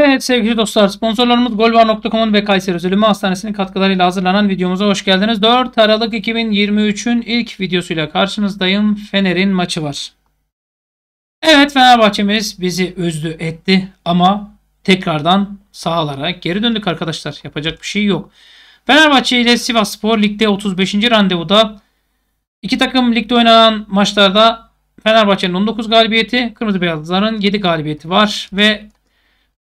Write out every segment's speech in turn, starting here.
Evet sevgili dostlar sponsorlarımız golvar.com'un ve Kayseri Üzülümü Hastanesi'nin katkılarıyla hazırlanan videomuza hoş geldiniz. 4 Aralık 2023'ün ilk videosuyla karşınızdayım. Fener'in maçı var. Evet Fenerbahçe'miz bizi üzdü etti ama tekrardan sahalara geri döndük arkadaşlar. Yapacak bir şey yok. Fenerbahçe ile Sivas Spor ligde 35. randevuda. iki takım ligde oynanan maçlarda Fenerbahçe'nin 19 galibiyeti, Kırmızı Beyazların 7 galibiyeti var ve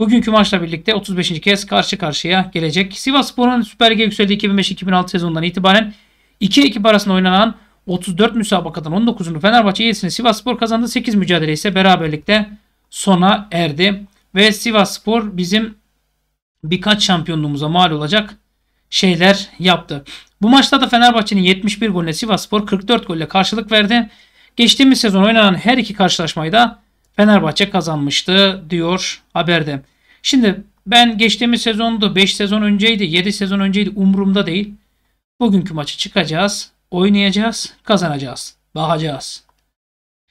Bugünkü maçla birlikte 35. kez karşı karşıya gelecek. Sivas Spor'un Süper Lig'e yükseldiği 2005-2006 sezonundan itibaren iki ekip arasında oynanan 34 müsabakadan 19'unu Fenerbahçe yedisini Sivas Spor kazandı. 8 mücadele ise beraberlikte sona erdi. Ve Sivas Spor bizim birkaç şampiyonluğumuza mal olacak şeyler yaptı. Bu maçta da Fenerbahçe'nin 71 golüne Sivas Spor 44 golle karşılık verdi. Geçtiğimiz sezon oynanan her iki karşılaşmayı da Fenerbahçe kazanmıştı diyor haberde. Şimdi ben geçtiğimiz sezondu, 5 sezon önceydi 7 sezon önceydi umurumda değil. Bugünkü maçı çıkacağız, oynayacağız, kazanacağız, bakacağız.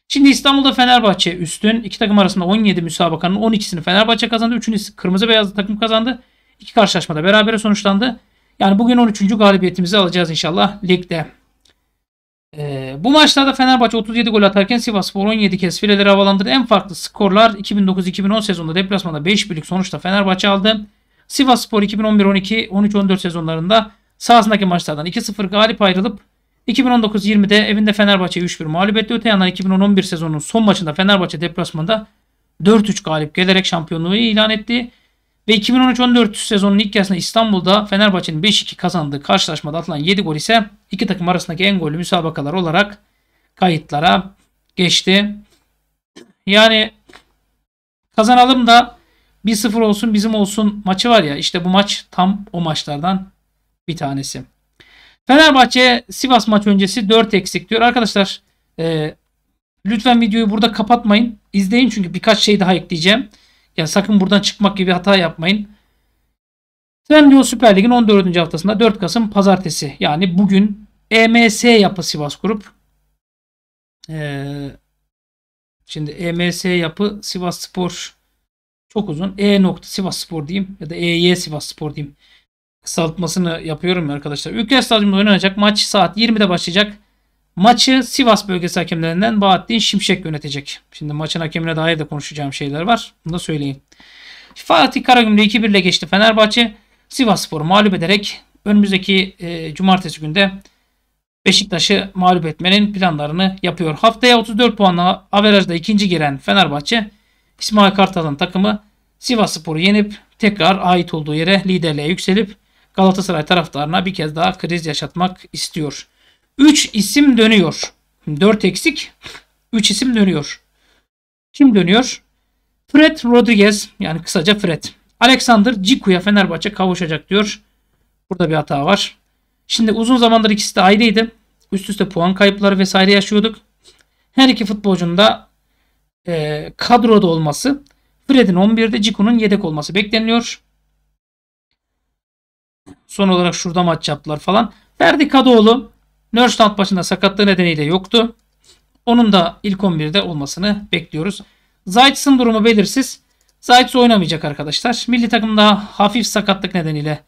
Şimdi İstanbul'da Fenerbahçe üstün. iki takım arasında 17 müsabakanın 12'sini Fenerbahçe kazandı. 3'ünü kırmızı beyazlı takım kazandı. İki karşılaşmada berabere sonuçlandı. Yani bugün 13. galibiyetimizi alacağız inşallah ligde. Ee, bu maçlarda Fenerbahçe 37 gol atarken Sivasspor 17 kez fileleri havalandırdı. En farklı skorlar 2009-2010 sezonunda deplasmanda 5 birlik sonuçta Fenerbahçe aldı. Sivasspor 2011-12, 13-14 sezonlarında sahasındaki maçlardan 2-0 galip ayrılıp 2019-20'de evinde Fenerbahçe 3-1 mağlup etti. Öte yandan 2011 sezonunun son maçında Fenerbahçe deplasmanda 4-3 galip gelerek şampiyonluğu ilan etti. Ve 2013-14 sezonun ilk yarısında İstanbul'da Fenerbahçe'nin 5-2 kazandığı karşılaşmada atılan 7 gol ise iki takım arasındaki en gollü müsabakalar olarak kayıtlara geçti. Yani kazanalım da 1-0 olsun bizim olsun maçı var ya işte bu maç tam o maçlardan bir tanesi. Fenerbahçe Sivas maç öncesi 4 eksik diyor. Arkadaşlar e, lütfen videoyu burada kapatmayın. İzleyin çünkü birkaç şey daha ekleyeceğim. Ya sakın buradan çıkmak gibi hata yapmayın. Trendyol Süper Lig'in 14. haftasında 4 Kasım Pazartesi yani bugün EMS yapı Sivas Grup. Ee, şimdi EMS yapı Sivas Spor çok uzun. E nokta Sivas Spor diyeyim ya da EY Sivas Spor diyeyim. Kısaltmasını yapıyorum arkadaşlar. Ülke Stadyumu'nda oynanacak maç saat 20'de başlayacak. Maçı Sivas bölgesi hakemlerinden Bahattin Şimşek yönetecek. Şimdi maçın hakemine dair de konuşacağım şeyler var. Bunu da söyleyeyim. Fatih Karagümrük 2-1 ile geçti Fenerbahçe. Sivas Spor'u mağlup ederek önümüzdeki e, cumartesi günde Beşiktaş'ı mağlup etmenin planlarını yapıyor. Haftaya 34 puanla averajda ikinci giren Fenerbahçe İsmail Kartal'ın takımı Sivas Spor'u yenip tekrar ait olduğu yere liderliğe yükselip Galatasaray taraftarına bir kez daha kriz yaşatmak istiyor. 3 isim dönüyor. 4 eksik. 3 isim dönüyor. Kim dönüyor? Fred Rodriguez yani kısaca Fred. Alexander Ciku'ya Fenerbahçe kavuşacak diyor. Burada bir hata var. Şimdi uzun zamandır ikisi de ayrıydı. Üst üste puan kayıpları vesaire yaşıyorduk. Her iki futbolcunun da e, kadroda olması Fred'in 11'de Ciku'nun yedek olması bekleniyor. Son olarak şurada maç yaptılar falan. Ferdi Kadıoğlu Nörstand başında sakatlığı nedeniyle yoktu. Onun da ilk 11'de olmasını bekliyoruz. Zayt'sın durumu belirsiz. Zayt's oynamayacak arkadaşlar. Milli takımda hafif sakatlık nedeniyle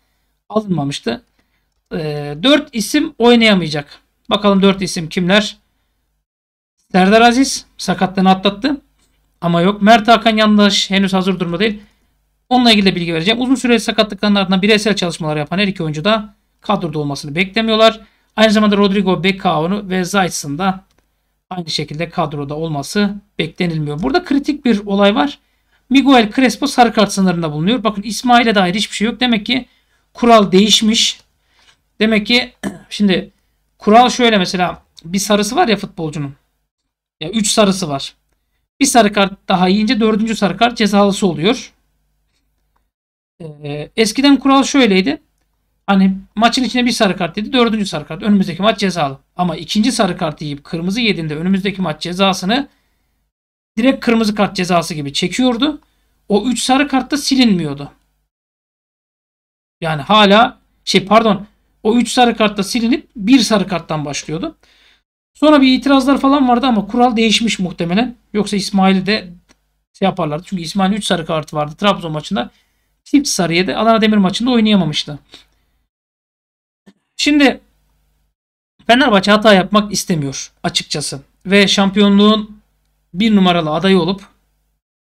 alınmamıştı. E, ee, 4 isim oynayamayacak. Bakalım 4 isim kimler? Serdar Aziz sakatlığını atlattı. Ama yok. Mert Hakan Yandaş henüz hazır durumda değil. Onunla ilgili de bilgi vereceğim. Uzun süreli sakatlıkların ardından bireysel çalışmalar yapan her iki oyuncu da kadroda olmasını beklemiyorlar. Aynı zamanda Rodrigo Becao'nu ve Zayt'sın da aynı şekilde kadroda olması beklenilmiyor. Burada kritik bir olay var. Miguel Crespo sarı kart sınırında bulunuyor. Bakın İsmail'e dair hiçbir şey yok. Demek ki kural değişmiş. Demek ki şimdi kural şöyle mesela bir sarısı var ya futbolcunun. Ya 3 sarısı var. Bir sarı kart daha yiyince dördüncü sarı kart cezalısı oluyor. Ee, eskiden kural şöyleydi. Hani maçın içine bir sarı kart dedi. Dördüncü sarı kart. Önümüzdeki maç cezalı. Ama ikinci sarı kart yiyip kırmızı yediğinde önümüzdeki maç cezasını direkt kırmızı kart cezası gibi çekiyordu. O üç sarı kart da silinmiyordu. Yani hala şey pardon o üç sarı kart da silinip bir sarı karttan başlıyordu. Sonra bir itirazlar falan vardı ama kural değişmiş muhtemelen. Yoksa İsmail'i de şey yaparlardı. Çünkü İsmail'in 3 sarı kartı vardı Trabzon maçında. Çift sarıya da Adana Demir maçında oynayamamıştı. Şimdi Fenerbahçe hata yapmak istemiyor açıkçası. Ve şampiyonluğun bir numaralı adayı olup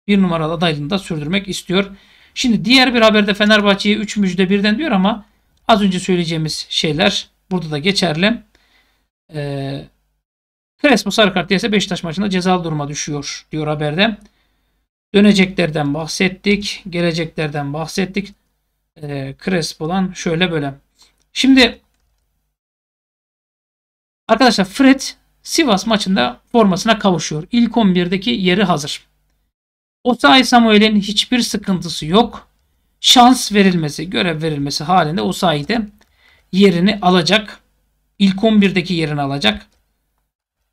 bir numaralı adaylığını da sürdürmek istiyor. Şimdi diğer bir haberde Fenerbahçe'ye 3 müjde birden diyor ama az önce söyleyeceğimiz şeyler burada da geçerli. Ee, Crespo sarı kart yerse Beşiktaş maçında cezalı duruma düşüyor diyor haberde. Döneceklerden bahsettik. Geleceklerden bahsettik. Ee, Crespo'dan şöyle böyle. Şimdi Arkadaşlar Fred Sivas maçında formasına kavuşuyor. İlk 11'deki yeri hazır. Osay Samuel'in hiçbir sıkıntısı yok. Şans verilmesi, görev verilmesi halinde Osay de yerini alacak. İlk 11'deki yerini alacak.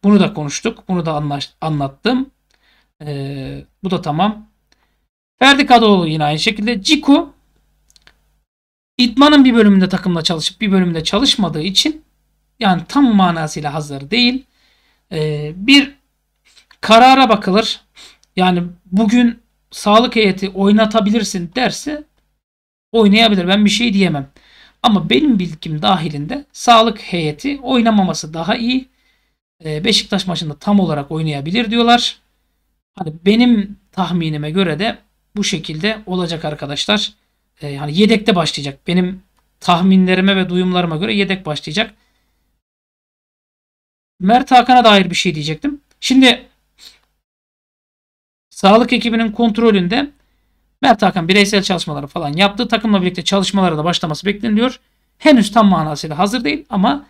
Bunu da konuştuk. Bunu da anlattım. Ee, bu da tamam. Ferdi Kadıoğlu yine aynı şekilde. Ciku İdman'ın bir bölümünde takımla çalışıp bir bölümünde çalışmadığı için yani tam manasıyla hazır değil. Ee, bir karara bakılır. Yani bugün sağlık heyeti oynatabilirsin derse oynayabilir. Ben bir şey diyemem. Ama benim bilgim dahilinde sağlık heyeti oynamaması daha iyi. Ee, Beşiktaş maçında tam olarak oynayabilir diyorlar. Hani benim tahminime göre de bu şekilde olacak arkadaşlar. Yani ee, yedekte başlayacak. Benim tahminlerime ve duyumlarıma göre yedek başlayacak. Mert Hakan'a dair bir şey diyecektim. Şimdi sağlık ekibinin kontrolünde Mert Hakan bireysel çalışmaları falan yaptığı Takımla birlikte çalışmalara da başlaması bekleniyor. Henüz tam manasıyla hazır değil ama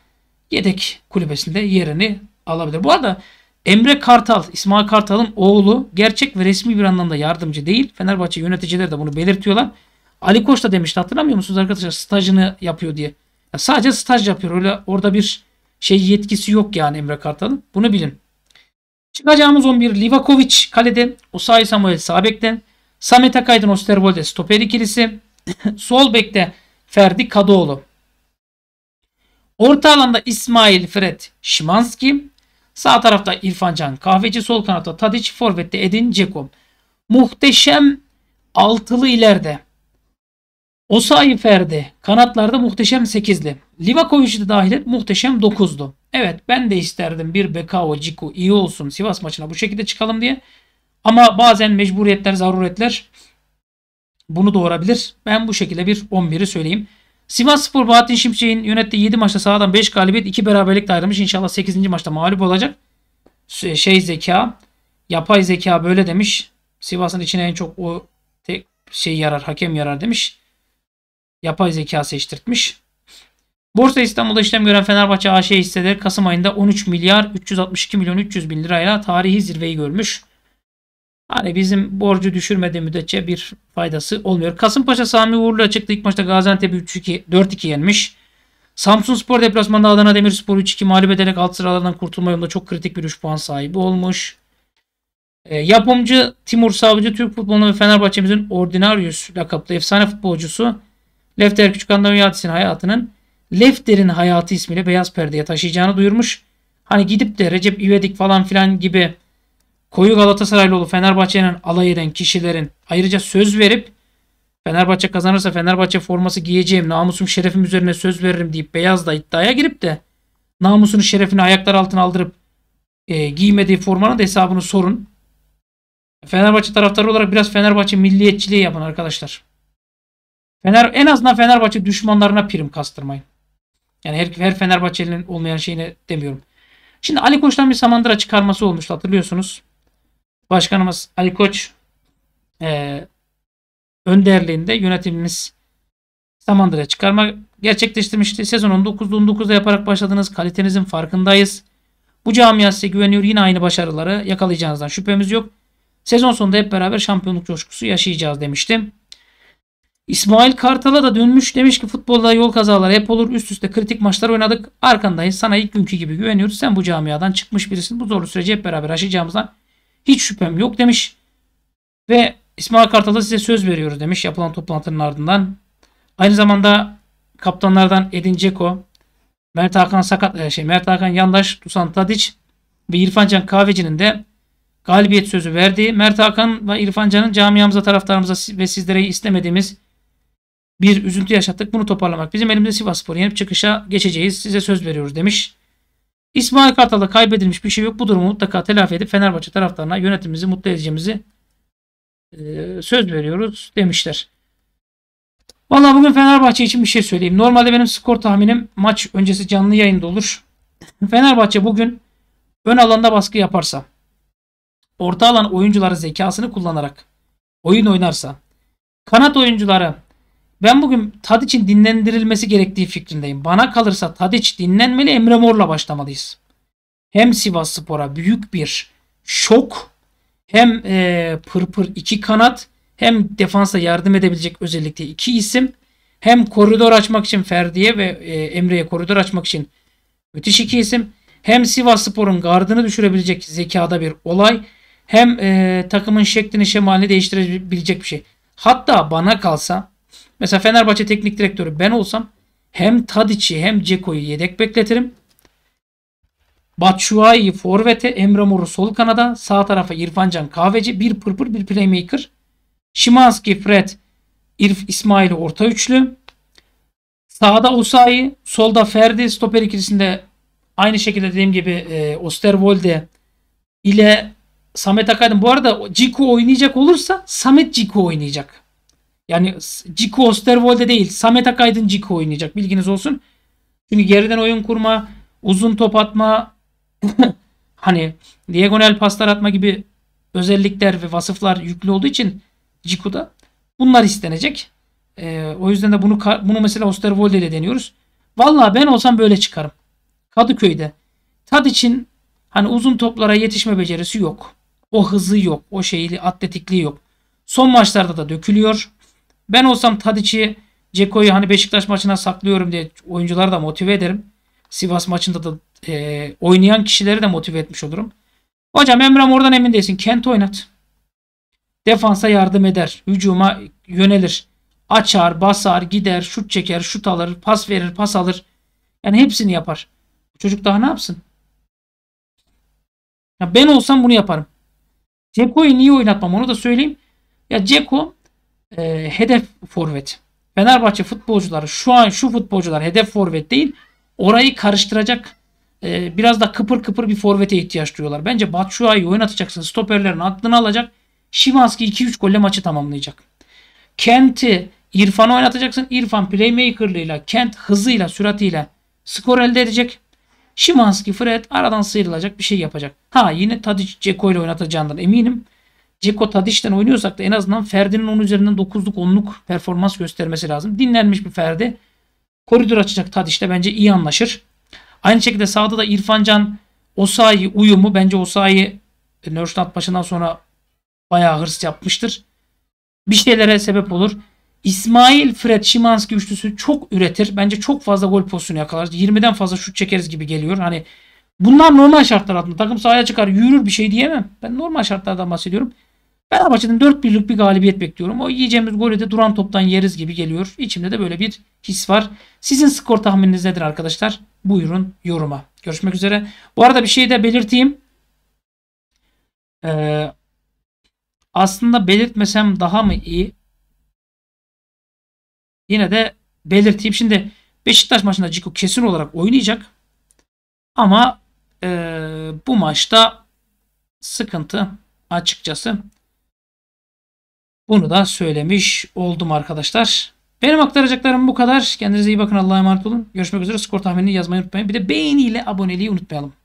yedek kulübesinde yerini alabilir. Bu arada Emre Kartal, İsmail Kartal'ın oğlu gerçek ve resmi bir anlamda yardımcı değil. Fenerbahçe yöneticileri de bunu belirtiyorlar. Ali Koç da demişti hatırlamıyor musunuz arkadaşlar stajını yapıyor diye. Ya sadece staj yapıyor. Öyle orada bir şey yetkisi yok yani Emre Kartal'ın. Bunu bilin. Çıkacağımız 11 Livakovic kalede, Osayi Samuel sağ bekte, Samet Akaydın Osterwolde stoper ikilisi, sol bekte Ferdi Kadıoğlu. Orta alanda İsmail Fred Şimanski, sağ tarafta İrfan Can Kahveci, sol kanatta Tadic, forvette Edin Ceko. Muhteşem altılı ileride. Osayi Ferdi kanatlarda muhteşem 8'li. Livakovic'i de dahil et muhteşem 9'lu. Evet ben de isterdim bir Bekao, Ciku iyi olsun Sivas maçına bu şekilde çıkalım diye. Ama bazen mecburiyetler, zaruretler bunu doğurabilir. Ben bu şekilde bir 11'i söyleyeyim. Sivas Spor Bahattin Şimşek'in yönettiği 7 maçta sağdan 5 galibiyet 2 beraberlikle ayrılmış. İnşallah 8. maçta mağlup olacak. Şey, şey zeka, yapay zeka böyle demiş. Sivas'ın içine en çok o şey yarar, hakem yarar demiş yapay zeka seçtirtmiş. Borsa İstanbul'da işlem gören Fenerbahçe AŞ hisseleri Kasım ayında 13 milyar 362 milyon 300 bin lirayla tarihi zirveyi görmüş. Hani bizim borcu düşürmediği müddetçe bir faydası olmuyor. Kasımpaşa Sami uğurlu çıktı. İlk maçta Gaziantep'i 4-2 yenmiş. Samsun Spor deplasmanda Adana Demirspor'u 3-2 mağlup ederek alt sıralardan kurtulma yolunda çok kritik bir 3 puan sahibi olmuş. E, yapımcı Timur Savcı Türk futboluna ve Fenerbahçe'mizin Ordinarius lakaplı efsane futbolcusu Lefter Küçükandavyadis'in hayatının Lefter'in hayatı ismiyle beyaz perdeye taşıyacağını duyurmuş. Hani gidip de Recep İvedik falan filan gibi koyu Galatasaraylıoğlu Fenerbahçe'nin alay eden kişilerin ayrıca söz verip Fenerbahçe kazanırsa Fenerbahçe forması giyeceğim namusum şerefim üzerine söz veririm deyip beyaz da iddiaya girip de namusunu şerefini ayaklar altına aldırıp e, giymediği formanın da hesabını sorun. Fenerbahçe taraftarı olarak biraz Fenerbahçe milliyetçiliği yapın arkadaşlar. Fener en azından Fenerbahçe düşmanlarına prim kastırmayın. Yani her, her Fenerbahçeli'nin olmayan şeyini demiyorum. Şimdi Ali Koç'tan bir samandıra çıkarması olmuştu hatırlıyorsunuz. Başkanımız Ali Koç e, önderliğinde yönetimimiz samandıra çıkarma gerçekleştirmişti. Sezonun 9'da 19'da yaparak başladınız. Kalitenizin farkındayız. Bu camia size güveniyor. Yine aynı başarıları yakalayacağınızdan şüphemiz yok. Sezon sonunda hep beraber şampiyonluk coşkusu yaşayacağız demiştim. İsmail Kartal'a da dönmüş demiş ki futbolda yol kazaları hep olur. Üst üste kritik maçlar oynadık. Arkandayız. Sana ilk günkü gibi güveniyoruz. Sen bu camiadan çıkmış birisin. Bu zorlu süreci hep beraber aşacağımızdan hiç şüphem yok demiş. Ve İsmail Kartal'a size söz veriyoruz demiş yapılan toplantının ardından. Aynı zamanda kaptanlardan Edin Ceko, Mert Hakan Sakat, e, şey Mert Hakan Yandaş, Dusan Tadiç ve İrfan Can Kahveci'nin de galibiyet sözü verdiği Mert Hakan ve İrfan Can'ın camiamıza, taraftarımıza ve sizlere istemediğimiz bir üzüntü yaşattık. Bunu toparlamak bizim elimizde Sivas Spor'u yenip çıkışa geçeceğiz. Size söz veriyoruz demiş. İsmail Kartal'da kaybedilmiş bir şey yok. Bu durumu mutlaka telafi edip Fenerbahçe taraftarına yönetimimizi mutlu edeceğimizi e, söz veriyoruz demişler. Valla bugün Fenerbahçe için bir şey söyleyeyim. Normalde benim skor tahminim maç öncesi canlı yayında olur. Fenerbahçe bugün ön alanda baskı yaparsa, orta alan oyuncuları zekasını kullanarak oyun oynarsa, kanat oyuncuları ben bugün Tadiç'in dinlendirilmesi gerektiği fikrindeyim. Bana kalırsa Tadiç dinlenmeli Emre Mor'la başlamalıyız. Hem Sivas Spor'a büyük bir şok hem e, pırpır iki kanat hem defansa yardım edebilecek özellikle iki isim hem koridor açmak için Ferdi'ye ve e, Emre'ye koridor açmak için müthiş iki isim hem Sivas Spor'un gardını düşürebilecek zekada bir olay hem e, takımın şeklini şemalini değiştirebilecek bir şey. Hatta bana kalsa Mesela Fenerbahçe teknik direktörü ben olsam hem Tadiç'i hem Ceko'yu yedek bekletirim. Batshuayi'yi forvete, Emre Mor'u sol kanada, sağ tarafa İrfan Can Kahveci, bir pırpır bir playmaker. Şimanski, Fred, İrf İsmail orta üçlü. Sağda Osayi, solda Ferdi, stoper ikilisinde aynı şekilde dediğim gibi e, Osterwolde ile Samet Akaydın. Bu arada Ciku oynayacak olursa Samet Ciku oynayacak. Yani Ciku Osterwolde değil. Samet Akaydın Ciku oynayacak. Bilginiz olsun. Çünkü geriden oyun kurma, uzun top atma, hani diagonal paslar atma gibi özellikler ve vasıflar yüklü olduğu için Ciku'da bunlar istenecek. Ee, o yüzden de bunu bunu mesela Osterwolde ile deniyoruz. Vallahi ben olsam böyle çıkarım. Kadıköy'de. Tad için hani uzun toplara yetişme becerisi yok. O hızı yok. O şeyli atletikliği yok. Son maçlarda da dökülüyor. Ben olsam Tadic'i, Ceko'yu hani Beşiktaş maçına saklıyorum diye oyuncuları da motive ederim. Sivas maçında da e, oynayan kişileri de motive etmiş olurum. Hocam Emrem oradan emin değilsin. Kent oynat. Defansa yardım eder. Hücuma yönelir. Açar, basar, gider, şut çeker, şut alır, pas verir, pas alır. Yani hepsini yapar. Çocuk daha ne yapsın? Ya ben olsam bunu yaparım. Ceko'yu niye oynatmam onu da söyleyeyim. Ya Ceko e, hedef forvet. Fenerbahçe futbolcuları şu an şu futbolcular hedef forvet değil orayı karıştıracak e, biraz da kıpır kıpır bir forvete ihtiyaç duyuyorlar. Bence Batshuayi oynatacaksın stoperlerin aklını alacak. Şimanski 2-3 golle maçı tamamlayacak. Kent'i İrfan'ı oynatacaksın. İrfan playmakerlığıyla, Kent hızıyla, süratiyle skor elde edecek. Şimanski, Fred aradan sıyrılacak bir şey yapacak. Ha yine Tadic Ceko ile oynatacağından eminim. Ceko Tadiş'ten oynuyorsak da en azından Ferdi'nin 10 üzerinden 9'luk 10'luk performans göstermesi lazım. Dinlenmiş bir Ferdi. Koridor açacak Tadiş'le bence iyi anlaşır. Aynı şekilde sağda da İrfancan Osayi uyumu bence Osayi e, Nörşnat başından sonra bayağı hırs yapmıştır. Bir şeylere sebep olur. İsmail Fred Şimanski üçlüsü çok üretir. Bence çok fazla gol pozisyonu yakalar. 20'den fazla şut çekeriz gibi geliyor. Hani bunlar normal şartlar altında. Takım sahaya çıkar yürür bir şey diyemem. Ben normal şartlardan bahsediyorum. Ben Fenerbahçe'den 4 birlik bir galibiyet bekliyorum. O yiyeceğimiz golü de duran toptan yeriz gibi geliyor. İçimde de böyle bir his var. Sizin skor tahmininiz nedir arkadaşlar? Buyurun yoruma. Görüşmek üzere. Bu arada bir şey de belirteyim. Ee, aslında belirtmesem daha mı iyi? Yine de belirteyim. Şimdi Beşiktaş maçında Ciko kesin olarak oynayacak. Ama e, bu maçta sıkıntı açıkçası. Bunu da söylemiş oldum arkadaşlar. Benim aktaracaklarım bu kadar. Kendinize iyi bakın. Allah'a emanet olun. Görüşmek üzere. Skor tahminini yazmayı unutmayın. Bir de beğeniyle aboneliği unutmayalım.